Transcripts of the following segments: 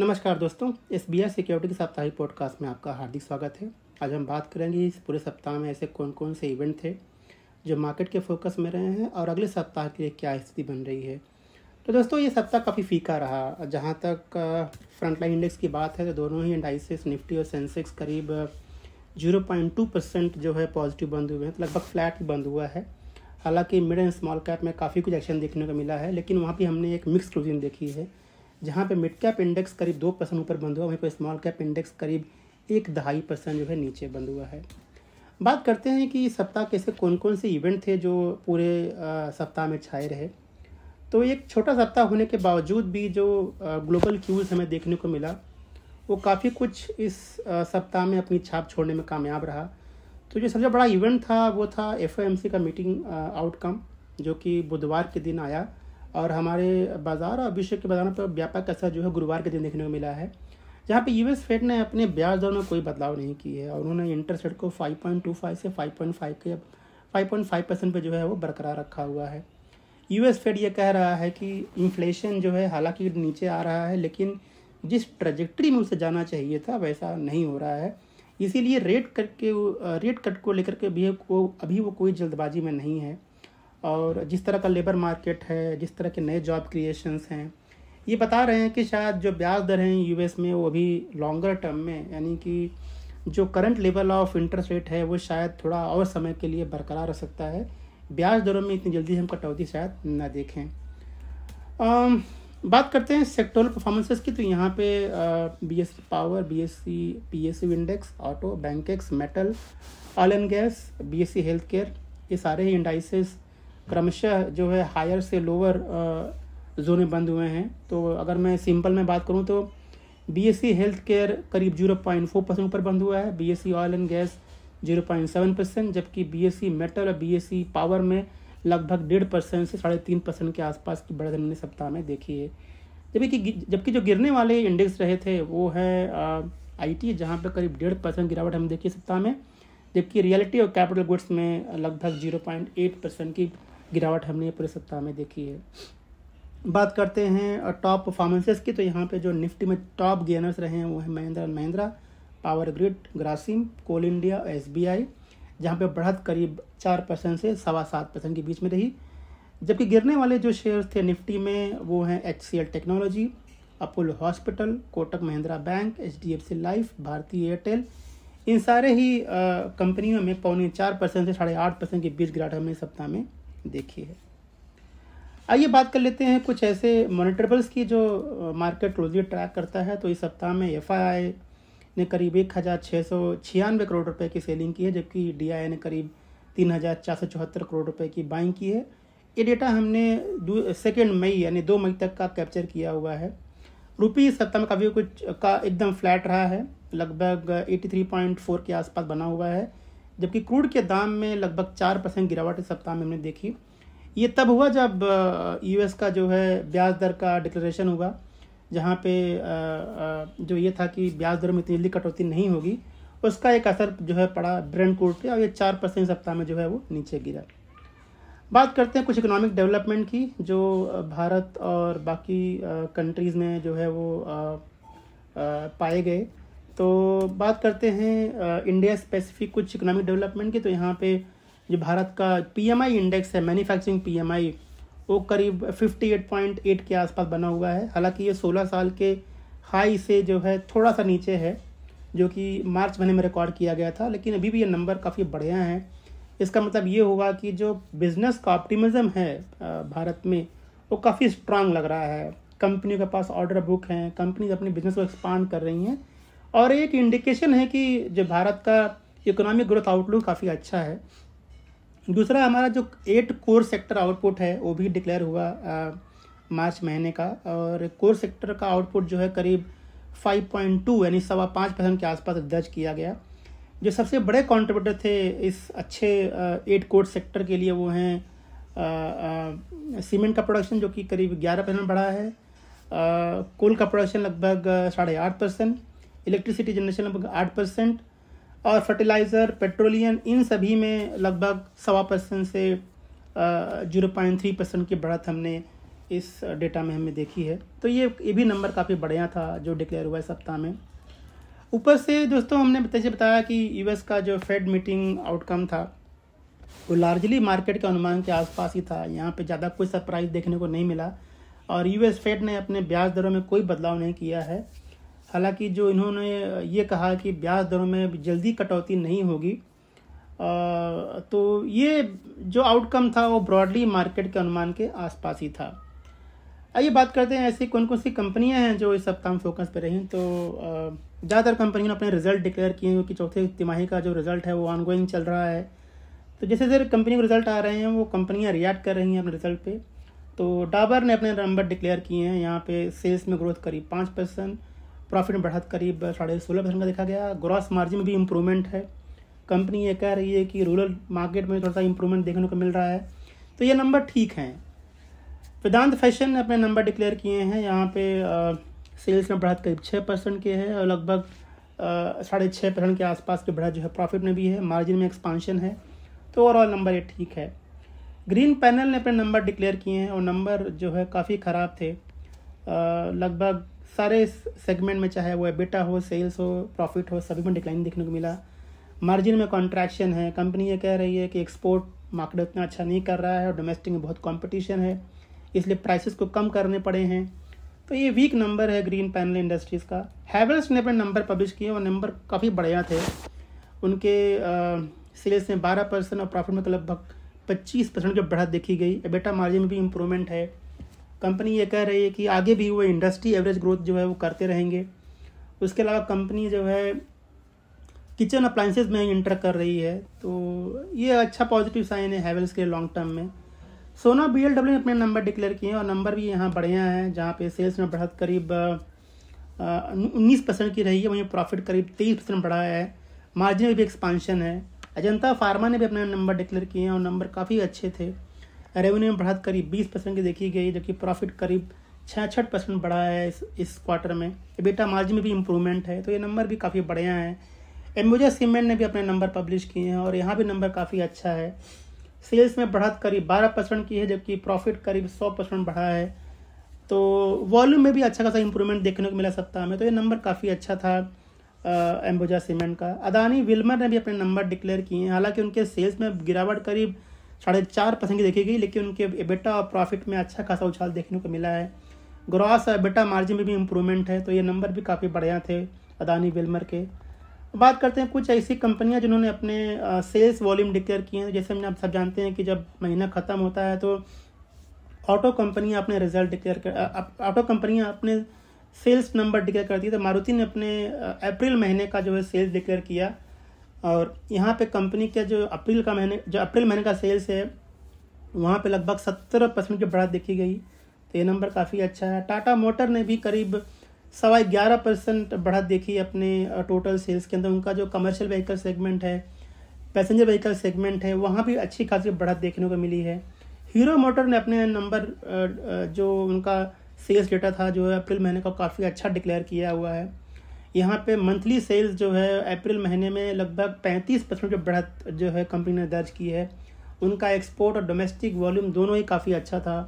नमस्कार दोस्तों S B आई security के साप्ताहिक पॉडकास्ट में आपका हार्दिक स्वागत है आज हम बात करेंगे इस पूरे सप्ताह में ऐसे कौन कौन से इवेंट थे जो मार्केट के फोकस में रहे हैं और अगले सप्ताह के लिए क्या स्थिति बन रही है तो दोस्तों ये सप्ताह काफ़ी फीका रहा जहाँ तक फ्रंटलाइन इंडेक्स की बात है तो दोनों ही इंडाइसिस निफ्टी और सेंसेक्स करीब जीरो पॉइंट टू परसेंट जो है पॉजिटिव बंद हुए हैं तो लगभग फ्लैट बंद हुआ है हालांकि मिड एंड स्मॉल कैप में काफ़ी कुछ एक्शन देखने को मिला है लेकिन वहाँ पर हमने एक मिक्स क्लोजिंग देखी है जहाँ पे मिड कैप इंडेक्स करीब दो परसेंट ऊपर बंद हुआ वहीं पर स्मॉल कैप इंडेक्स करीब एक दहाई परसेंट जो है नीचे बंद हुआ है बात करते हैं कि सप्ताह कैसे कौन कौन से इवेंट थे जो पूरे सप्ताह में छाए रहे तो एक छोटा सप्ताह होने के बावजूद भी जो ग्लोबल क्यूज़ हमें देखने को मिला वो काफ़ी कुछ इस सप्ताह में अपनी छाप छोड़ने में कामयाब रहा तो जो सबसे बड़ा इवेंट था वो था एफ का मीटिंग आउटकम जो कि बुधवार के दिन आया और हमारे बाजार और विश्व के बाजारों पर तो व्यापक असर जो है गुरुवार के दिन देखने को मिला है जहाँ पे यूएस फेड ने अपने ब्याज दर में कोई बदलाव नहीं किया है और उन्होंने इंटरेस्ट रेट को 5.25 से 5.5 के 5.5 परसेंट पर जो है वो बरकरार रखा हुआ है यूएस फेड ये कह रहा है कि इन्फ्लेशन जो है हालांकि नीचे आ रहा है लेकिन जिस ट्रेजेक्ट्री में उसे जाना चाहिए था वैसा नहीं हो रहा है इसीलिए रेट कट के रेट कट को लेकर के भी वो अभी वो कोई जल्दबाजी में नहीं है और जिस तरह का लेबर मार्केट है जिस तरह के नए जॉब क्रिएशंस हैं ये बता रहे हैं कि शायद जो ब्याज दर हैं यू में वो अभी लॉन्गर टर्म में यानी कि जो current level of interest rate है वो शायद थोड़ा और समय के लिए बरकरार रह सकता है ब्याज दरों में इतनी जल्दी हम कटौती शायद ना देखें आ, बात करते हैं सेक्टोरल परफॉर्मेंसेस की तो यहाँ पे B S power B S C P S C index auto bank metal oil and gas B S C health care ये सारे ही इंडाइसेस क्रमशः जो है हायर से लोअर जोने बंद हुए हैं तो अगर मैं सिंपल में बात करूँ तो बीएससी हेल्थ केयर करीब जीरो पॉइंट फोर परसेंट ऊपर बंद हुआ है BSC oil and gas zero point seven percent जबकि बीएससी मेटल e और बीएससी पावर e में लगभग डेढ़ परसेंट से साढ़े तीन परसेंट के आसपास की बढ़त हमने सप्ताह में देखी है जबकि जबकि जो गिरने वाले इंडेक्स रहे थे वो है आई टी जहाँ पर करीब डेढ़ परसेंट गिरावट हम देखी सप्ताह में जबकि रियलिटी और कैपिटल गुड्स में लगभग जीरो पॉइंट एट परसेंट की गिरावट हमने पूरे सप्ताह में देखी है बात करते हैं टॉप परफॉर्मेंसेस की तो यहाँ पे जो निफ्टी में टॉप गेनर्स रहे हैं वो हैं Mahindra and Mahindra power grid Grasim coal India S B I जहाँ पर बढ़त करीब चार परसेंट से सवा सात परसेंट के बीच में रही जबकि गिरने वाले जो शेयर्स थे निफ्टी में वो हैं H C L technology Apollo hospital Kotak Mahindra bank H D F C life Bhartiya Airtel इन सारे ही कंपनियों में पौने चार परसेंट से साढ़े आठ परसेंट के बीच गिरावट हमने सप्ताह में देखी है आइए बात कर लेते हैं कुछ ऐसे मोनिटरेबल्स की जो मार्केट क्लोजली ट्रैक करता है तो इस सप्ताह में एफ ने करीब एक हज़ार छः सौ छियानवे करोड़ रुपए की सेलिंग की है जबकि डी ने करीब तीन हज़ार चार सौ चौहत्तर करोड़ रुपए की बाइंग की है ये डेटा हमने सेकेंड मई यानी दो मई तक का कैप्चर किया हुआ है रुपी इस सप्ताह में काफ़ी कुछ का एकदम फ्लैट रहा है लगभग फोर के आसपास बना हुआ है जबकि क्रूड के दाम में लगभग चार परसेंट गिरावट इस सप्ताह में हमने देखी ये तब हुआ जब यूएस का जो है ब्याज दर का डिक्लेरेशन हुआ जहाँ पे जो ये था कि ब्याज दर में इतनी जल्दी कटौती नहीं होगी उसका एक असर जो है पड़ा ब्रेंड क्रूड पे और ये चार परसेंट सप्ताह में जो है वो नीचे गिरा बात करते हैं कुछ इकोनॉमिक डेवलपमेंट की जो भारत और बाकी कंट्रीज़ में जो है वो पाए गए तो बात करते हैं इंडिया स्पेसिफिक कुछ इकोनॉमिक डेवलपमेंट की तो यहाँ पे जो भारत का पीएमआई इंडेक्स है मैन्युफैक्चरिंग पीएमआई वो करीब 58.8 के आसपास बना हुआ है हालांकि ये 16 साल के हाई से जो है थोड़ा सा नीचे है जो कि मार्च महीने में रिकॉर्ड किया गया था लेकिन अभी भी ये नंबर काफ़ी बढ़िया हैं इसका मतलब ये हुआ कि जो बिज़नेस का ऑप्टिमिज़म है भारत में वो काफ़ी स्ट्रांग लग रहा है कंपनियों के पास ऑर्डर बुक हैं कंपनीज अपने बिज़नेस को एक्सपांड कर रही हैं और एक इंडिकेशन है कि जो भारत का इकोनॉमिक ग्रोथ आउटलुक काफ़ी अच्छा है दूसरा हमारा जो एट कोर सेक्टर आउटपुट है वो भी डिक्लेयर हुआ आ, मार्च महीने का और कोर सेक्टर का आउटपुट जो है करीब 5.2 यानी सवा पाँच परसेंट के आसपास दर्ज किया गया जो सबसे बड़े कंट्रीब्यूटर थे इस अच्छे एट कोर सेक्टर के लिए वो हैं सीमेंट का प्रोडक्शन जो कि करीब ग्यारह परसेंट बढ़ा है कोल का प्रोडक्शन लगभग साढ़े आठ परसेंट इलेक्ट्रिसिटी जनरेशन लगभग आठ परसेंट और फर्टिलाइज़र पेट्रोलियम इन सभी में लगभग सवा परसेंट से जीरो पॉइंट थ्री परसेंट की बढ़त हमने इस डेटा में हमने देखी है तो ये ये भी नंबर काफ़ी बढ़िया था जो डिक्लेयर हुआ है सप्ताह में ऊपर से दोस्तों हमने जैसे बताया कि यूएस का जो फेड मीटिंग आउटकम था वो लार्जली मार्केट के अनुमान के आसपास ही था यहाँ पे ज़्यादा कोई सरप्राइज देखने को नहीं मिला और यूएस फेड ने अपने ब्याज दरों में कोई बदलाव नहीं किया है हालांकि जो इन्होंने ये कहा कि ब्याज दरों में जल्दी कटौती नहीं होगी तो ये जो आउटकम था वो ब्रॉडली मार्केट के अनुमान के आसपास ही था आइए बात करते हैं ऐसी कौन कौन सी कंपनियां हैं जो इस सप्ताह में फोकस पर रही तो ज़्यादातर कंपनियों ने अपने रिजल्ट डिक्लेयर किए हैं क्योंकि चौथे तिमाही का जो रिजल्ट है वो ऑनगोइंग चल रहा है तो जैसे जैसे कंपनी के रिजल्ट आ रहे हैं वो कंपनियां रिएक्ट कर रही हैं अपने रिजल्ट पे तो डाबर ने अपने नंबर डिक्लेयर किए हैं यहाँ पे सेल्स में ग्रोथ करीब पाँच परसेंट प्रॉफिट में बढ़त करीब साढ़े सोलह परसेंट का देखा गया ग्रॉस मार्जिन में भी इम्प्रूवमेंट है कंपनी ये कह रही है कि रूरल मार्केट में थोड़ा सा इम्प्रूवमेंट देखने को मिल रहा है तो ये नंबर ठीक हैं वेदांत फैशन ने अपने नंबर डिक्लेयर किए हैं यहाँ पे सेल्स में बढ़त करीब छः परसेंट के है और लगभग साढ़े छः परसेंट के आसपास की बढ़त जो है प्रॉफिट में भी है मार्जिन में एक्सपांशन है तो ओवरऑल नंबर ये ठीक है ग्रीन पैनल ने अपने नंबर डिक्लेयर किए हैं और नंबर जो है काफ़ी ख़राब थे लगभग सारे सेगमेंट में चाहे वो बेटा हो सेल्स हो प्रॉफिट हो सभी में डिक्लाइन देखने को मिला मार्जिन में कॉन्ट्रैक्शन है कंपनी ये कह रही है कि एक्सपोर्ट मार्केट उतना अच्छा नहीं कर रहा है और डोमेस्टिक में बहुत कॉम्पिटिशन है इसलिए प्राइसेस को कम करने पड़े हैं तो ये वीक नंबर है ग्रीन पैनल इंडस्ट्रीज़ का हैवल्स ने अपने नंबर पब्लिश किए और नंबर काफ़ी बढ़िया थे उनके सेल्स में बारह परसेंट और प्रॉफिट में तो लगभग पच्चीस परसेंट की बढ़त देखी गई बेटा मार्जिन में भी इम्प्रूवमेंट है कंपनी ये कह रही है कि आगे भी वो इंडस्ट्री एवरेज ग्रोथ जो है वो करते रहेंगे उसके अलावा कंपनी जो है किचन अप्लाइंसेज में इंटर कर रही है तो ये अच्छा पॉजिटिव साइन है हैवेल्स के लॉन्ग टर्म में सोना बी एल डब्ल्यू ने अपने नंबर डिक्लेयर किए हैं और नंबर भी यहाँ बढ़िया है जहाँ पे सेल्स में बढ़त करीब उन्नीस परसेंट की रही है वहीं प्रॉफिट करीब तेईस परसेंट बढ़ा है मार्जिन में भी एक्सपांशन है अजंता फार्मा ने भी अपने नंबर डिक्लेयर किए हैं और नंबर काफ़ी अच्छे थे रेवेन्यू में बढ़त करीब बीस परसेंट की देखी गई जबकि प्रॉफिट करीब छियासठ परसेंट बढ़ा है इस इस क्वार्टर में बेटा मार्जिन में भी इम्प्रूवमेंट है तो ये नंबर भी काफ़ी बढ़िया है एम्बुजा सीमेंट ने भी अपने नंबर पब्लिश किए हैं और यहाँ भी नंबर काफ़ी अच्छा है सेल्स में बढ़त करीब बारह परसेंट की है जबकि प्रॉफिट करीब सौ परसेंट बढ़ा है तो वॉल्यूम में भी अच्छा खासा इंप्रूवमेंट देखने को मिला सप्ताह में तो ये नंबर काफ़ी अच्छा था एम्बुजा सीमेंट का अदानी विल्मर ने भी अपने नंबर डिक्लेयर किए हैं हालांकि उनके सेल्स में गिरावट करीब साढ़े चार परसेंट की देखी गई लेकिन उनके बेटा और प्रॉफिट में अच्छा खासा उछाल देखने को मिला है ग्रॉस और बेटा मार्जिन में भी इम्प्रूवमेंट है तो ये नंबर भी काफ़ी बढ़िया थे अदानी वेलमर के बात करते हैं कुछ ऐसी कंपनियां जिन्होंने अपने सेल्स वॉल्यूम डिक्लेयर किए हैं जैसे हमने आप सब जानते हैं कि जब महीना ख़त्म होता है तो ऑटो कंपनियां अपने रिजल्ट डिक्लेयर कर ऑटो कंपनियां अपने सेल्स नंबर डिक्लेयर करती है तो मारुति ने अपने अप्रैल महीने का जो है सेल्स डिक्लेयर किया और यहाँ पे कंपनी के जो अप्रैल का महीने जो अप्रैल महीने का सेल्स है वहाँ पे लगभग सत्तर परसेंट की बढ़त देखी गई तो ये नंबर काफ़ी अच्छा है टाटा मोटर ने भी करीब सवा ग्यारह परसेंट बढ़त देखी अपने टोटल सेल्स के अंदर उनका जो कमर्शियल व्हीकल सेगमेंट है पैसेंजर व्हीकल सेगमेंट है वहाँ भी अच्छी खासी बढ़त देखने को मिली है हीरो मोटर ने अपने नंबर जो उनका सेल्स डेटा था जो है अप्रैल महीने का काफ़ी अच्छा डिक्लेयर किया हुआ है यहाँ पे मंथली सेल्स जो है अप्रैल महीने में लगभग 35 परसेंट जो बढ़त जो है कंपनी ने दर्ज की है उनका एक्सपोर्ट और डोमेस्टिक वॉल्यूम दोनों ही काफ़ी अच्छा था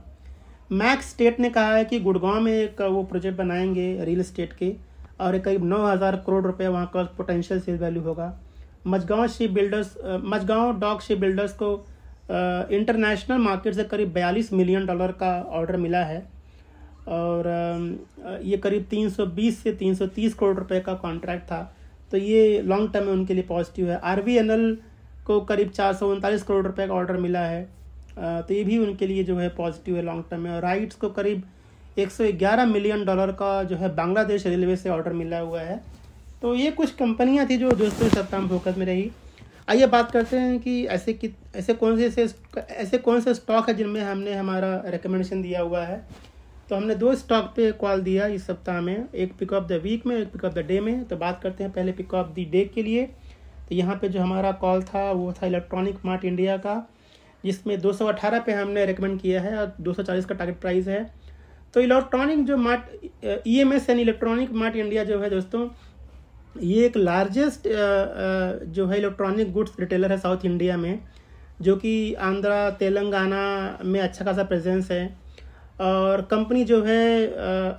मैक्स स्टेट ने कहा है कि गुड़गांव में एक वो प्रोजेक्ट बनाएंगे रियल इस्टेट के और करीब नौ हज़ार करोड़ रुपये वहाँ का पोटेंशियल सेल वैल्यू होगा Mazagon ship builders Mazagon dock ship builders को इंटरनेशनल मार्केट से करीब बयालीस मिलियन डॉलर का ऑर्डर मिला है और ये करीब 320 से 330 करोड़ रुपए का कॉन्ट्रैक्ट था तो ये लॉन्ग टर्म में उनके लिए पॉजिटिव है आर को करीब चार करोड़ रुपए का ऑर्डर मिला है तो ये भी उनके लिए जो है पॉजिटिव है लॉन्ग टर्म में और राइट्स को करीब 111 मिलियन डॉलर का जो है बांग्लादेश रेलवे से ऑर्डर मिला हुआ है तो ये कुछ कंपनियां थी जो दोस्तों इस सप्ताह फोकस में रही आइए बात करते हैं कि ऐसे कि ऐसे कौन से ऐसे कौन से स्टॉक है जिनमें हमने हमारा रिकमेंडेशन दिया हुआ है तो हमने दो स्टॉक पे कॉल दिया इस सप्ताह में एक पिक ऑफ द वीक में एक पिक ऑफ द डे में तो बात करते हैं पहले पिक ऑफ द डे के लिए तो यहाँ पे जो हमारा कॉल था वो था इलेक्ट्रॉनिक मार्ट इंडिया का जिसमें 218 पे हमने रिकमेंड किया है और 240 का टारगेट प्राइस है तो इलेक्ट्रॉनिक जो mart E M S and electronic mart India जो है दोस्तों ये एक लार्जेस्ट जो है इलेक्ट्रॉनिक गुड्स रिटेलर है साउथ इंडिया में जो कि आंध्रा तेलंगाना में अच्छा खासा प्रेजेंस है और कंपनी जो है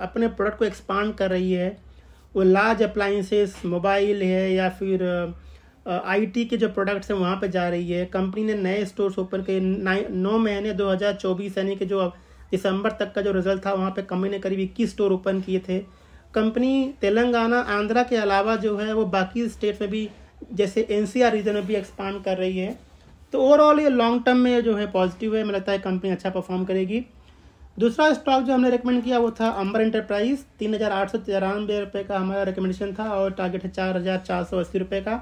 अपने प्रोडक्ट को एक्सपांड कर रही है वो लार्ज अप्लाइंसेस मोबाइल है या फिर आईटी के जो प्रोडक्ट्स हैं वहाँ पे जा रही है कंपनी ने नए स्टोर्स ओपन किए नौ महीने 2024 यानी कि जो दिसंबर तक का जो रिजल्ट था वहाँ पे कंपनी ने करीब इक्कीस स्टोर ओपन किए थे कंपनी तेलंगाना आंध्रा के अलावा जो है वो बाकी स्टेट में भी जैसे एन रीजन में भी एक्सपांड कर रही है तो ओवरऑल ये लॉन्ग टर्म में जो है पॉजिटिव है मैं लगता है कंपनी अच्छा परफॉर्म करेगी दूसरा स्टॉक जो हमने रिकमेंड किया वो था अंबर इंटरप्राइज तीन हज़ार आठ सौ तिरानवे रुपये का हमारा रिकमेंडेशन था और टारगेट है चार हज़ार चार सौ अस्सी रुपये का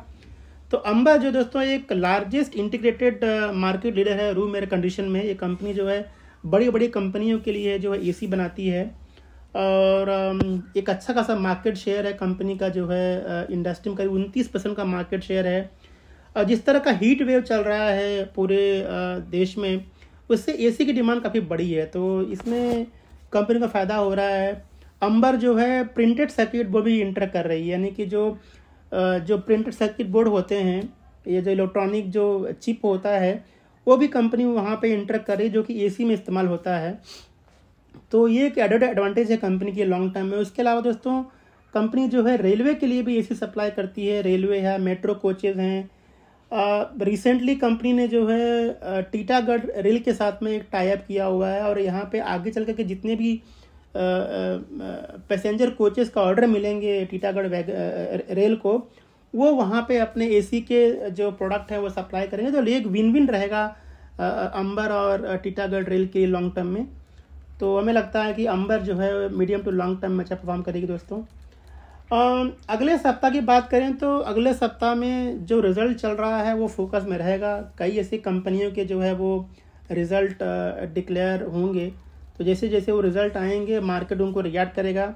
तो अंबर जो दोस्तों एक लार्जेस्ट इंटीग्रेटेड मार्केट लीडर है रूम एयर कंडीशन में ये कंपनी जो है बड़ी बड़ी कंपनियों के लिए जो है ए बनाती है और um, एक अच्छा खासा मार्केट शेयर है कंपनी का जो है इंडस्ट्री uh, में करीब उनतीस परसेंट का मार्केट शेयर है और जिस तरह का हीट वेव चल रहा है पूरे uh, देश में उससे एसी की डिमांड काफ़ी बड़ी है तो इसमें कंपनी का फ़ायदा हो रहा है अंबर जो है प्रिंटेड सर्किट वो भी इंटर कर रही है यानी कि जो जो प्रिंटेड सर्किट बोर्ड होते हैं ये जो इलेक्ट्रॉनिक जो चिप होता है वो भी कंपनी वहाँ पे इंटर कर रही है जो कि एसी में इस्तेमाल होता है तो ये एक एडेड एडवांटेज है कंपनी के लॉन्ग टर्म में उसके अलावा दोस्तों कंपनी जो है रेलवे के लिए भी ए सप्लाई करती है रेलवे है मेट्रो कोचेज़ हैं रिसेंटली कंपनी ने जो है टीटागढ़ रेल के साथ में एक टाइप किया हुआ है और यहाँ पे आगे चल के जितने भी पैसेंजर कोचेस का ऑर्डर मिलेंगे टीटागढ़ वैग रेल को वो वहाँ पे अपने एसी के जो प्रोडक्ट है वो सप्लाई करेंगे तो एक विन विन रहेगा अंबर और टीटागढ़ रेल के लॉन्ग टर्म में तो हमें लगता है कि अंबर जो है मीडियम टू लॉन्ग टर्म में अच्छा परफॉर्म करेगी दोस्तों अगले सप्ताह की बात करें तो अगले सप्ताह में जो रिज़ल्ट चल रहा है वो फोकस में रहेगा कई ऐसी कंपनियों के जो है वो रिज़ल्ट डिक्लेयर होंगे तो जैसे जैसे वो रिज़ल्ट आएंगे मार्केट उनको रिएक्ट करेगा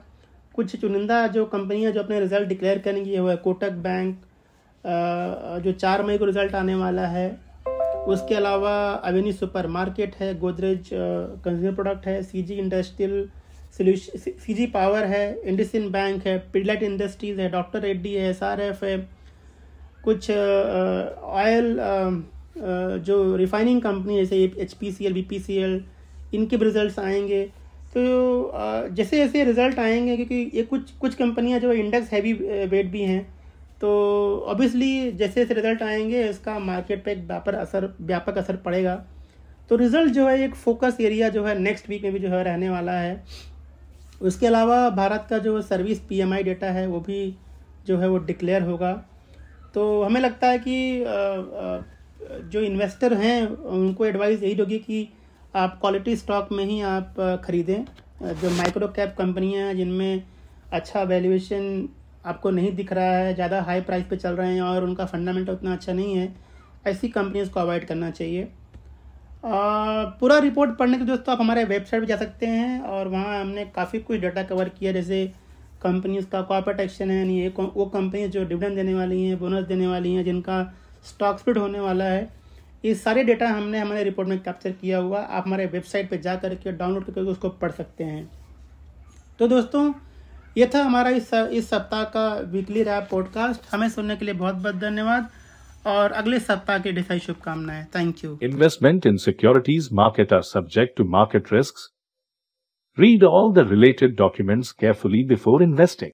कुछ चुनिंदा जो कंपनियां जो अपने रिज़ल्ट डिक्लेयर करेंगी वो है कोटक बैंक जो चार मई को रिज़ल्ट आने वाला है उसके अलावा सुपर मार्केट है गोदरेज कंज्यूमर प्रोडक्ट है G industrial C G power है इंडसिन बैंक है पिडलेट इंडस्ट्रीज़ है डॉक्टर रेड्डी है एस आर एफ है कुछ ऑयल जो रिफाइनिंग कंपनी जैसे H P C L B P C L इनके रिजल्ट आएंगे तो जैसे जैसे रिजल्ट आएंगे क्योंकि ये कुछ कुछ कंपनियां जो इंडेक्स हैवी वेट भी हैं तो ऑब्वियसली जैसे जैसे रिजल्ट आएंगे इसका मार्केट पे एक व्यापक असर व्यापक असर पड़ेगा तो रिज़ल्ट जो है एक फोकस एरिया जो है नेक्स्ट वीक में भी जो है रहने वाला है उसके अलावा भारत का जो सर्विस पीएमआई डेटा है वो भी जो है वो डिक्लेयर होगा तो हमें लगता है कि जो इन्वेस्टर हैं उनको एडवाइस यही होगी कि आप क्वालिटी स्टॉक में ही आप ख़रीदें जो माइक्रो कैप कंपनियाँ हैं जिनमें अच्छा वैल्यूएशन आपको नहीं दिख रहा है ज़्यादा हाई प्राइस पे चल रहे हैं और उनका फंडामेंटल उतना अच्छा नहीं है ऐसी कंपनीज को अवॉइड करना चाहिए पूरा रिपोर्ट पढ़ने के दोस्तों आप हमारे वेबसाइट पर जा सकते हैं और वहाँ हमने काफ़ी कुछ डाटा कवर किया जैसे कंपनीज का कॉर्पोरेट एक्शन है यानी वो कंपनीज जो डिविडेंड देने वाली हैं बोनस देने वाली हैं जिनका स्टॉक स्प्लिट होने वाला है ये सारे डेटा हमने हमारे रिपोर्ट में कैप्चर किया हुआ आप हमारे वेबसाइट पर जा करके डाउनलोड करके उसको पढ़ सकते हैं तो दोस्तों ये था हमारा इस इस सप्ताह का वीकली रैप पॉडकास्ट हमें सुनने के लिए बहुत बहुत धन्यवाद और अगले सप्ताह के डिफाई शुभकामनाएं thank you investment in securities market are subject to market risk read all the related documents carefully before investing